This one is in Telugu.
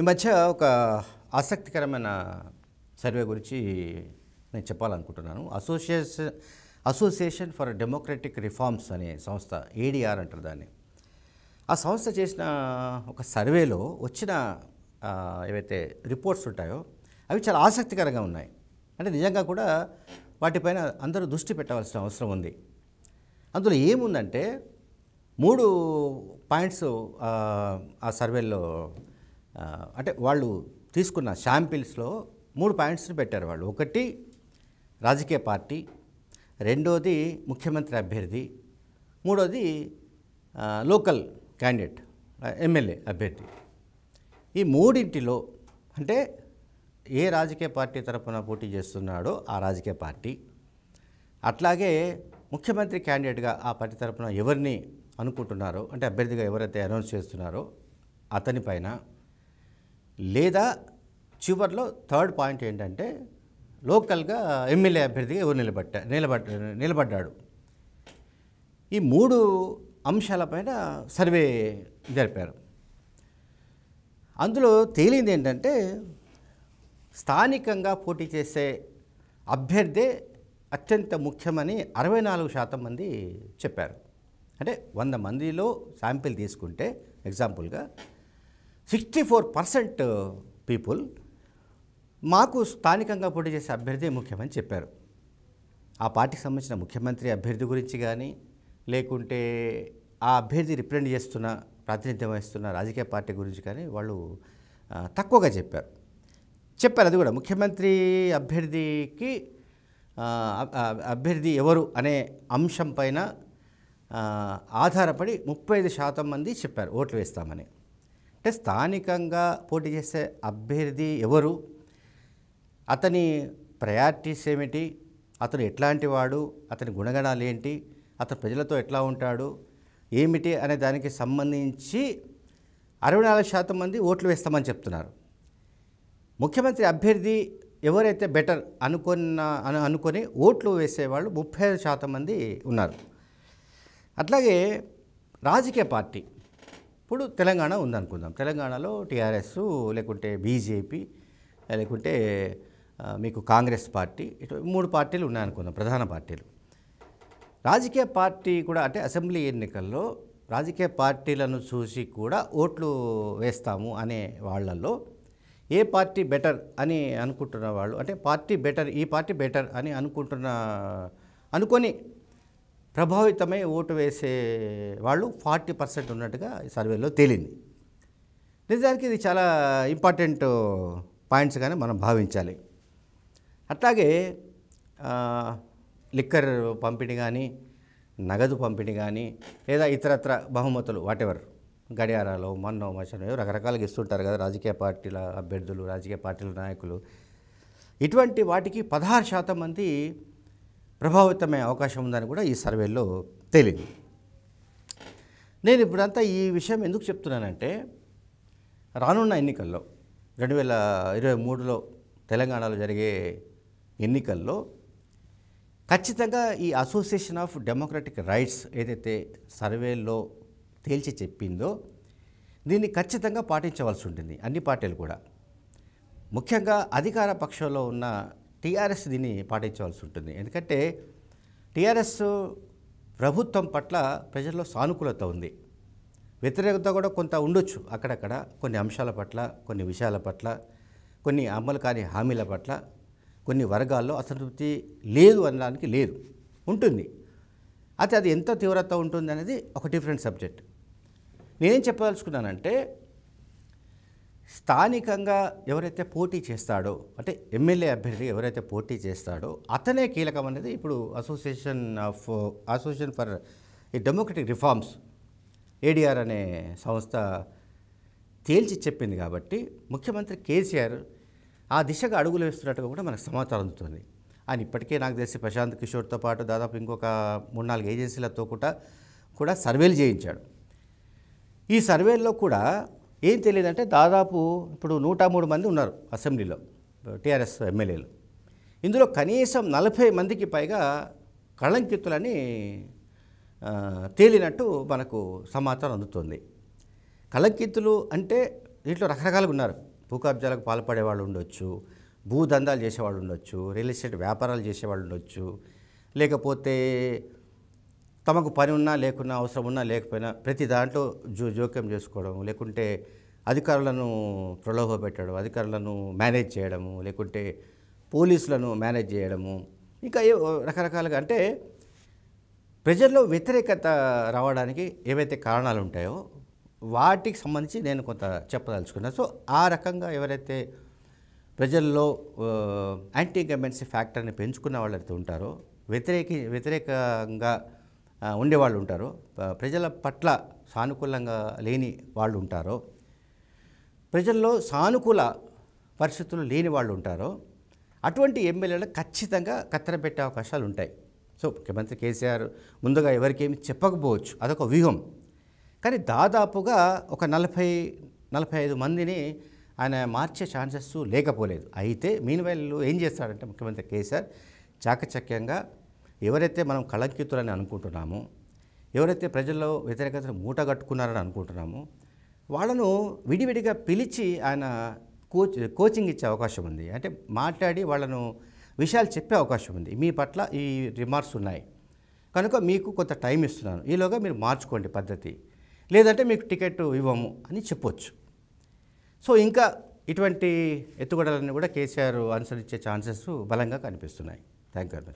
ఈ మధ్య ఒక ఆసక్తికరమైన సర్వే గురించి నేను చెప్పాలనుకుంటున్నాను association association for democratic reforms అనే సంస్థ ఏడిఆర్ అంటారు దాన్ని ఆ సంస్థ చేసిన ఒక సర్వేలో వచ్చిన ఏవైతే రిపోర్ట్స్ ఉంటాయో అవి చాలా ఆసక్తికరంగా ఉన్నాయి అంటే నిజంగా కూడా వాటిపైన అందరూ దృష్టి పెట్టవలసిన అవసరం ఉంది అందులో ఏముందంటే మూడు పాయింట్స్ ఆ సర్వేలో అంటే వాళ్ళు తీసుకున్న శాంపిల్స్లో మూడు పాయింట్స్ని పెట్టారు వాళ్ళు ఒకటి రాజకీయ పార్టీ రెండోది ముఖ్యమంత్రి అభ్యర్థి మూడోది లోకల్ క్యాండిడేట్ ఎమ్మెల్యే అభ్యర్థి ఈ మూడింటిలో అంటే ఏ రాజకీయ పార్టీ తరఫున పోటీ చేస్తున్నాడో ఆ రాజకీయ పార్టీ అట్లాగే ముఖ్యమంత్రి క్యాండిడేట్గా ఆ పార్టీ తరఫున ఎవరిని అనుకుంటున్నారో అంటే అభ్యర్థిగా ఎవరైతే అనౌన్స్ చేస్తున్నారో అతని పైన లేదా చివరిలో థర్డ్ పాయింట్ ఏంటంటే లోకల్గా ఎమ్మెల్యే అభ్యర్థిగా ఎవరు నిలబడ్డా నిలబడ్డ నిలబడ్డాడు ఈ మూడు అంశాలపైన సర్వే జరిపారు అందులో తేలింది ఏంటంటే స్థానికంగా పోటీ చేసే అభ్యర్థే అత్యంత ముఖ్యమని అరవై నాలుగు శాతం మంది చెప్పారు అంటే వంద మందిలో శాంపిల్ తీసుకుంటే ఎగ్జాంపుల్గా సిక్స్టీ ఫోర్ పర్సెంట్ పీపుల్ మాకు స్థానికంగా పోటీ చేసే అభ్యర్థి ముఖ్యమని చెప్పారు ఆ పార్టీకి సంబంధించిన ముఖ్యమంత్రి అభ్యర్థి గురించి కానీ లేకుంటే ఆ అభ్యర్థి రిప్రజెంట్ చేస్తున్న ప్రాతినిధ్యం వహిస్తున్న రాజకీయ పార్టీ గురించి కానీ వాళ్ళు తక్కువగా చెప్పారు చెప్పారు అది కూడా ముఖ్యమంత్రి అభ్యర్థికి అభ్యర్థి ఎవరు అనే అంశం పైన ఆధారపడి ముప్పై ఐదు శాతం మంది చెప్పారు ఓట్లు వేస్తామని అంటే స్థానికంగా పోటీ చేసే అభ్యర్థి ఎవరు అతని ప్రయారిటీస్ ఏమిటి అతను ఎట్లాంటి వాడు అతని గుణగణాలు ఏంటి అతను ప్రజలతో ఎట్లా ఉంటాడు ఏమిటి అనే దానికి సంబంధించి అరవై నాలుగు శాతం మంది ఓట్లు వేస్తామని చెప్తున్నారు ముఖ్యమంత్రి అభ్యర్థి ఎవరైతే బెటర్ అనుకున్న అని అనుకొని ఓట్లు వేసేవాళ్ళు ముప్పై ఐదు శాతం మంది ఉన్నారు అట్లాగే రాజకీయ పార్టీ ఇప్పుడు తెలంగాణ ఉందనుకుందాం తెలంగాణలో టీఆర్ఎస్ లేకుంటే బీజేపీ లేకుంటే మీకు కాంగ్రెస్ పార్టీ ఇటు మూడు పార్టీలు ఉన్నాయనుకుందాం ప్రధాన పార్టీలు రాజకీయ పార్టీ కూడా అంటే అసెంబ్లీ ఎన్నికల్లో రాజకీయ పార్టీలను చూసి కూడా ఓట్లు వేస్తాము అనే వాళ్ళల్లో ఏ పార్టీ బెటర్ అని అనుకుంటున్న వాళ్ళు అంటే పార్టీ బెటర్ ఈ పార్టీ బెటర్ అని అనుకుంటున్న అనుకొని ప్రభావితమై ఓటు వేసే వాళ్ళు ఫార్టీ పర్సెంట్ ఉన్నట్టుగా ఈ సర్వేలో తేలింది నిజానికి ఇది చాలా ఇంపార్టెంట్ పాయింట్స్గానే మనం భావించాలి అట్లాగే లిక్కర్ పంపిణీ కానీ నగదు పంపిణీ కానీ లేదా ఇతరత్ర బహుమతులు వాటెవర్ గడియారాలు మన్నో మషనో రకరకాలుగా ఇస్తుంటారు కదా రాజకీయ పార్టీల అభ్యర్థులు రాజకీయ పార్టీల నాయకులు ఇటువంటి వాటికి పదహారు శాతం మంది ప్రభావితమయ్యే అవకాశం ఉందని కూడా ఈ సర్వేలో తేలింది నేను ఇప్పుడంతా ఈ విషయం ఎందుకు చెప్తున్నానంటే రానున్న ఎన్నికల్లో రెండు వేల ఇరవై మూడులో తెలంగాణలో జరిగే ఎన్నికల్లో ఖచ్చితంగా ఈ అసోసియేషన్ ఆఫ్ డెమోక్రటిక్ రైట్స్ ఏదైతే సర్వేలో తేల్చి చెప్పిందో దీన్ని ఖచ్చితంగా పాటించవలసి ఉంటుంది అన్ని పార్టీలు కూడా ముఖ్యంగా అధికార పక్షంలో ఉన్న టీఆర్ఎస్ దీన్ని పాటించవలసి ఉంటుంది ఎందుకంటే టీఆర్ఎస్ ప్రభుత్వం పట్ల ప్రజల్లో సానుకూలత ఉంది వ్యతిరేకత కూడా కొంత ఉండొచ్చు అక్కడక్కడ కొన్ని అంశాల పట్ల కొన్ని విషయాల పట్ల కొన్ని అమలు కాని హామీల పట్ల కొన్ని వర్గాల్లో అసంతృప్తి లేదు అనడానికి లేదు ఉంటుంది అయితే అది ఎంత తీవ్రత ఉంటుంది అనేది ఒక డిఫరెంట్ సబ్జెక్ట్ నేనేం చెప్పదలుచుకున్నానంటే స్థానికంగా ఎవరైతే పోటీ చేస్తాడో అంటే ఎమ్మెల్యే అభ్యర్థి ఎవరైతే పోటీ చేస్తాడో అతనే కీలకం అనేది ఇప్పుడు అసోసియేషన్ ఆఫ్ అసోసియేషన్ ఫర్ ఈ డెమోక్రటిక్ రిఫార్మ్స్ ఏడిఆర్ అనే సంస్థ తేల్చి చెప్పింది కాబట్టి ముఖ్యమంత్రి కేసీఆర్ ఆ దిశగా అడుగులు వేస్తున్నట్టుగా కూడా మనకు సమాచారం అందుతుంది ఆయన ఇప్పటికే నాకు తెలిసి ప్రశాంత్ కిషోర్తో పాటు దాదాపు ఇంకొక మూడు నాలుగు ఏజెన్సీలతో కూడా కూడా సర్వేలు చేయించాడు ఈ సర్వేల్లో కూడా ఏం తెలియదంటే దాదాపు ఇప్పుడు నూట మూడు మంది ఉన్నారు అసెంబ్లీలో టీఆర్ఎస్ ఎమ్మెల్యేలు ఇందులో కనీసం నలభై మందికి పైగా కళంకితులని తేలినట్టు మనకు సమాచారం అందుతుంది కళంకితులు అంటే దీంట్లో రకరకాలుగా ఉన్నారు భూకబ్జాలకు పాల్పడేవాళ్ళు ఉండొచ్చు భూదందాలు చేసేవాళ్ళు ఉండొచ్చు రియల్ ఎస్టేట్ వ్యాపారాలు చేసేవాళ్ళు ఉండొచ్చు లేకపోతే తమకు పని ఉన్నా లేకున్నా అవసరం ఉన్నా లేకపోయినా ప్రతి దాంట్లో జో జోక్యం చేసుకోవడం లేకుంటే అధికారులను ప్రలోభ పెట్టడం అధికారులను మేనేజ్ చేయడము లేకుంటే పోలీసులను మేనేజ్ చేయడము ఇంకా ఏ రకరకాలుగా అంటే ప్రజల్లో వ్యతిరేకత రావడానికి ఏవైతే కారణాలు ఉంటాయో వాటికి సంబంధించి నేను కొంత చెప్పదలుచుకున్నాను సో ఆ రకంగా ఎవరైతే ప్రజల్లో యాంటీ గవర్నమెంట్స్ ఫ్యాక్టర్ని పెంచుకున్న వాళ్ళైతే ఉంటారో వ్యతిరేకి వ్యతిరేకంగా ఉండేవాళ్ళు ఉంటారు ప్రజల పట్ల సానుకూలంగా లేని వాళ్ళు ఉంటారు ప్రజల్లో సానుకూల పరిస్థితులు లేని వాళ్ళు ఉంటారు అటువంటి ఎమ్మెల్యేలకు ఖచ్చితంగా కత్తెర పెట్టే అవకాశాలు ఉంటాయి సో ముఖ్యమంత్రి కేసీఆర్ ముందుగా ఎవరికేమి చెప్పకపోవచ్చు అదొక వ్యూహం కానీ దాదాపుగా ఒక నలభై నలభై ఐదు మందిని ఆయన మార్చే ఛాన్సెస్ లేకపోలేదు అయితే మీన్ వైళ్ళు ఏం చేస్తాడంటే ముఖ్యమంత్రి కేసీఆర్ చాకచక్యంగా ఎవరైతే మనం కళంకితులని అనుకుంటున్నామో ఎవరైతే ప్రజల్లో వ్యతిరేకతను మూటగట్టుకున్నారని అనుకుంటున్నామో వాళ్ళను విడివిడిగా పిలిచి ఆయన కోచ్ కోచింగ్ ఇచ్చే అవకాశం ఉంది అంటే మాట్లాడి వాళ్ళను విషయాలు చెప్పే అవకాశం ఉంది మీ పట్ల ఈ రిమార్క్స్ ఉన్నాయి కనుక మీకు కొంత టైం ఇస్తున్నాను ఈలోగా మీరు మార్చుకోండి పద్ధతి లేదంటే మీకు టికెట్ ఇవ్వము అని చెప్పొచ్చు సో ఇంకా ఇటువంటి ఎత్తుగడలన్నీ కూడా కేసీఆర్ అనుసరించే ఛాన్సెస్ బలంగా కనిపిస్తున్నాయి థ్యాంక్ యూ